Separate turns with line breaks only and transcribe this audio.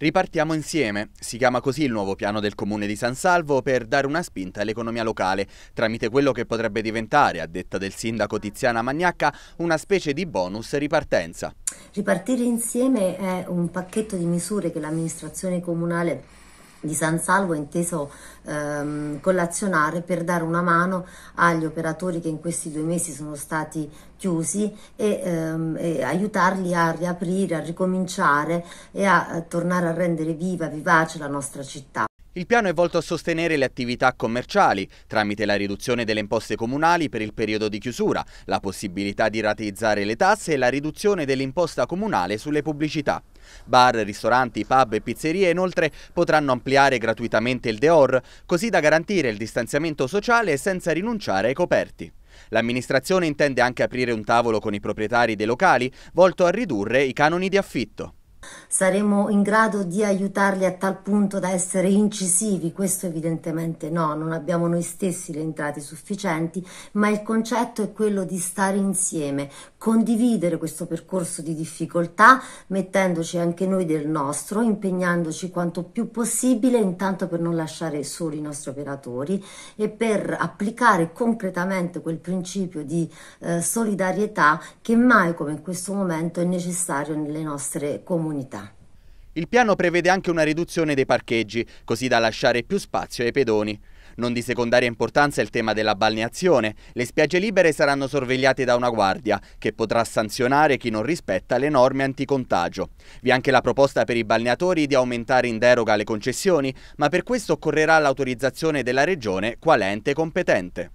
Ripartiamo insieme, si chiama così il nuovo piano del comune di San Salvo per dare una spinta all'economia locale, tramite quello che potrebbe diventare, a detta del sindaco Tiziana Magnacca, una specie di bonus ripartenza.
Ripartire insieme è un pacchetto di misure che l'amministrazione comunale di San Salvo inteso ehm, collazionare per dare una mano agli operatori che in questi due mesi sono stati chiusi e, ehm, e aiutarli a riaprire, a ricominciare e a, a tornare a rendere viva, vivace la nostra città.
Il piano è volto a sostenere le attività commerciali tramite la riduzione delle imposte comunali per il periodo di chiusura, la possibilità di rateizzare le tasse e la riduzione dell'imposta comunale sulle pubblicità. Bar, ristoranti, pub e pizzerie inoltre potranno ampliare gratuitamente il Deor, così da garantire il distanziamento sociale senza rinunciare ai coperti. L'amministrazione intende anche aprire un tavolo con i proprietari dei locali volto a ridurre i canoni di affitto
saremo in grado di aiutarli a tal punto da essere incisivi, questo evidentemente no, non abbiamo noi stessi le entrate sufficienti, ma il concetto è quello di stare insieme, condividere questo percorso di difficoltà, mettendoci anche noi del nostro, impegnandoci quanto più possibile, intanto per non lasciare soli i nostri operatori e per applicare concretamente quel principio di eh, solidarietà che mai come in questo momento è necessario nelle nostre comunità comunità.
Il piano prevede anche una riduzione dei parcheggi, così da lasciare più spazio ai pedoni. Non di secondaria importanza è il tema della balneazione. Le spiagge libere saranno sorvegliate da una guardia che potrà sanzionare chi non rispetta le norme anticontagio. Vi è anche la proposta per i balneatori di aumentare in deroga le concessioni, ma per questo occorrerà l'autorizzazione della regione quale ente competente.